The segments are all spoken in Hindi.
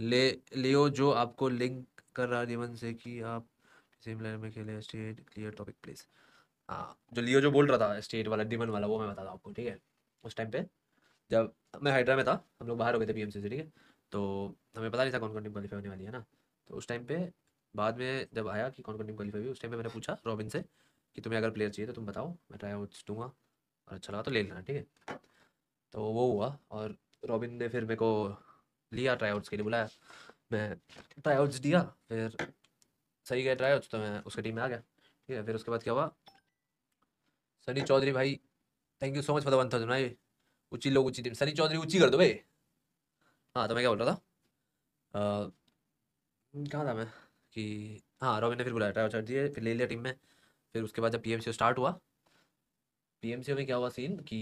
ले लियो जो आपको लिंक कर रहा जीवन से कि आप सेम लाइन में खेले स्टेट क्लियर टॉपिक प्लीज हाँ जो लियो जो बोल रहा था स्टेट वाला डिमन वाला वो मैं बता रहा आपको ठीक है उस टाइम पे जब मैं हाइड्रा में था हम लोग बाहर हो गए थे पी से ठीक है तो हमें पता नहीं था कौन कौन टीम क्वालीफाई होने वाली है ना तो उस टाइम पे बाद में जब आया कि कौन कौन टीम क्वालीफाई हुई उस टाइम पे मैंने पूछा रॉबिन से कि तुम्हें अगर प्लेयर चाहिए तो तुम बताओ मैं ट्राई आउट दूंगा और अच्छा लगा तो ले लेना ठीक है तो वो हुआ और रॉबिन ने फिर मेरे को लिया ट्राईआउट्स के लिए बुलाया मैं ट्राईआउट्स दिया फिर सही गया ट्राईआउट्स तो मैं उसके टीम में आ गया ठीक है फिर उसके बाद क्या हुआ सनी चौधरी भाई thank you so much for the one thousand भाई ऊँची लोग ऊँची टीम सनी चौधरी ऊँची कर दो भाई हाँ तो मैं क्या बोल रहा था कहाँ था मैं कि हाँ रॉबिन ने फिर बुलाया ट्राई दिए फिर ले लिया टीम में फिर उसके बाद जब पी स्टार्ट हुआ पी में क्या हुआ सीन कि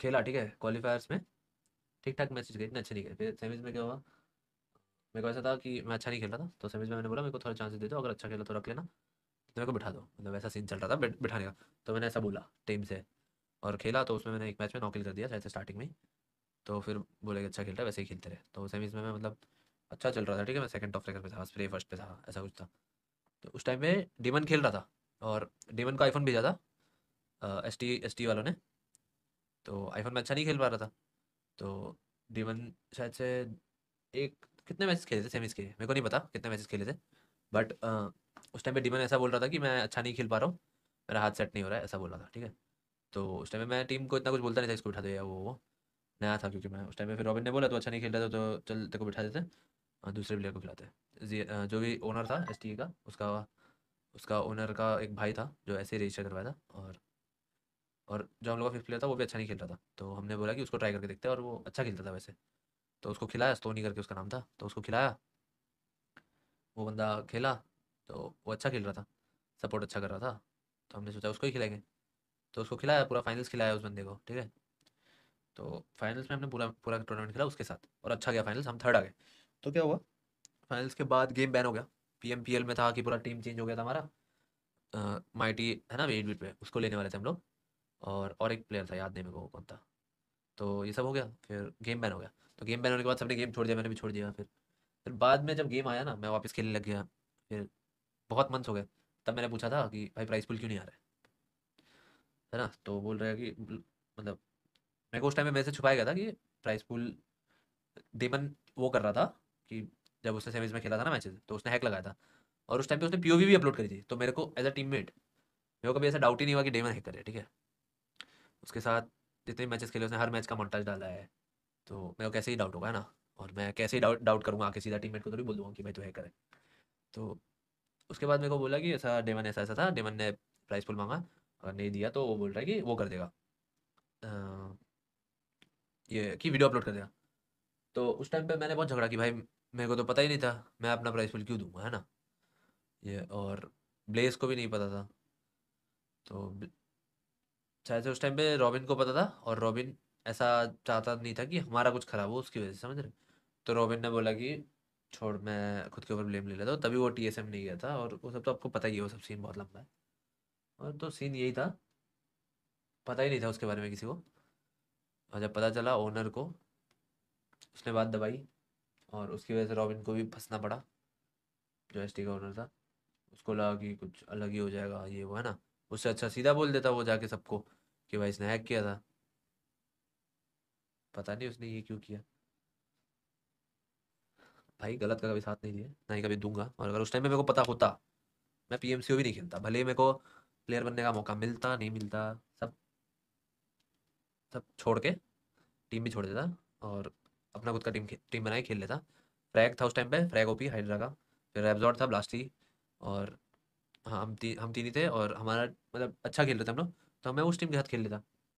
खेला ठीक है क्वालिफायर्स में ठीक ठाक मैसेज गई इतने अच्छे नहीं गए फिर सेमीज में क्या हुआ मेरे को ऐसा था कि मैं अच्छा नहीं खेल रहा था तो सेमीज में मैंने बोला मेरे को थोड़ा चांसेस दे दो अगर अच्छा खेला तो रख लेना तो मेरे को बिठा दो मतलब वैसा सीन चल रहा था बिठाने का तो मैंने ऐसा बोला टीम से और खेला तो उसमें मैंने एक मैच में नौकिल कर दिया शायद से स्टार्टिंग में तो फिर बोले अच्छा खेलता है वैसे ही खेलते रहे तो सेमीज में मैं मतलब अच्छा चल रहा था ठीक है मैं सेकंड टॉप रेकर पे था स्प्रे फर्स्ट पे था ऐसा कुछ था तो उस टाइम में डीमन खेल रहा था और डीमन को आईफोन भेजा था एस टी एस टी वालों ने तो आईफोन में अच्छा नहीं खेल पा रहा था तो डीवन शायद से एक कितने मैचेस खेले थे सेमीज के मेरे को नहीं पता कितने मैचेस खेले थे बट उस टाइम पे डीवन ऐसा बोल रहा था कि मैं अच्छा नहीं खेल पा रहा हूँ मेरा हाथ सेट नहीं हो रहा है ऐसा बोल रहा था ठीक है तो उस टाइम में मैं टीम को इतना कुछ बोलता नहीं था इसको बिठा दे या वो वो नया था क्योंकि मैं उस टाइम में फिर रॉबिन ने बोला तो अच्छा नहीं खेल रहा था तो, तो चल तेरे को बिठा देते दूसरे प्लेयर को खिलाते जो भी ओनर था एस का उसका उसका ओनर का एक भाई था जो ऐसे ही रजिस्टर करवाया था और और जो हम लोग का फिफ्थ प्लेयर था वो भी अच्छा नहीं खेल रहा था तो हमने बोला कि उसको ट्राई करके देखते हैं और वो अच्छा खेलता था वैसे तो उसको खिलाया स्टोनी करके उसका नाम था तो उसको खिलाया वो बंदा खेला तो वो अच्छा खेल रहा था सपोर्ट अच्छा कर रहा था तो हमने सोचा उसको ही खिलाएंगे तो उसको खिलाया पूरा फाइनल्स खिलाया उस बंदे को ठीक है तो फाइनल्स में हमने पूरा पूरा टूर्नामेंट खेला उसके साथ और अच्छा गया फाइनल्स हम थर्ड आ गए तो क्या हुआ फाइनल्स के बाद गेम बैन हो गया पी में था कि पूरा टीम चेंज हो गया था हमारा माइटी है ना वेट बीट पे उसको लेने वाले थे हम लोग और और एक प्लेयर था याद नहीं मेरे को कौन था तो ये सब हो गया फिर गेम बैन हो गया तो गेम बैन होने के बाद सबने गेम छोड़ दिया मैंने भी छोड़ दिया फिर फिर बाद में जब गेम आया ना मैं वापस खेलने लग गया फिर बहुत मंथ्स हो गए तब मैंने पूछा था कि भाई प्राइस पुल क्यों नहीं आ रहा है है ना तो बोल रहे कि मतलब मेरे को उस टाइम में मैसेज छुपाया गया था कि प्राइस पुल देमन वो कर रहा था कि जब उसने सेमीज में खेला था ना मैचेस तो उसने हैक लगाया था और उस टाइम पे उसने पीओवी भी अपलोड करी थी तो मेरे को एज अ टीममेट मेरे को कभी ऐसा डाउट ही नहीं हुआ कि डेमन हैक करे ठीक है उसके साथ जितने मैचेस खेले उसने हर मैच का मोन्टाज डाला है तो मेरे को कैसे ही डाउट होगा ना और मैं कैसे ही डाउट डाउट करूँगा आके सीधा टीममेट को थोड़ी बोल दूँगा कि भाई तो है करें तो उसके बाद मेरे को बोला कि ऐसा डेमन ऐसा ऐसा था डेमन ने प्राइस पुल मांगा और नहीं दिया तो वो बोल रहा है कि वो कर देगा ये कि वीडियो अपलोड कर देगा तो उस टाइम पे मैंने बहुत झगड़ा कि भाई मेरे को तो पता ही नहीं था मैं अपना प्राइस पुल क्यों दूंगा है ना ये और ब्लेस को भी नहीं पता था तो शायद से तो उस टाइम पे रॉबिन को पता था और रॉबिन ऐसा चाहता नहीं था कि हमारा कुछ ख़राब हो उसकी वजह से समझ रहे तो रॉबिन ने बोला कि छोड़ मैं खुद के ऊपर ब्लेम ले लेता हूँ तभी वो टी एस एम नहीं गया था और वो सब तो आपको पता ही है वो सब सीन बहुत लंबा है और तो सीन यही था पता ही नहीं था उसके बारे में किसी को और जब पता चला ओनर को उसने बात दबाई और उसकी वजह से रॉबिन को भी फंसना पड़ा जो एस का ओनर था उसको लगा कि कुछ अलग ही हो जाएगा ये वो है ना उससे अच्छा सीधा बोल देता वो जाके सबको कि भाई इसने हैक किया था पता नहीं उसने ये क्यों किया भाई गलत का कभी साथ नहीं दिया ना ही कभी दूंगा और अगर उस टाइम में मेरे को पता होता मैं पी भी नहीं खेलता भले मेरे को प्लेयर बनने का मौका मिलता नहीं मिलता सब सब छोड़ के टीम भी छोड़ देता और अपना खुद का टीम टीम बना खेल लेता फ्रैग था उस टाइम पे फ्रैग ओपी हाइड्रा का फिर रेबजॉर्ट था ब्लास्टी और हाँ हम ती, हम तीन ही थे और हमारा मतलब अच्छा खेल रहे थे हम लोग तो मैं उस टीम के साथ खेल लेता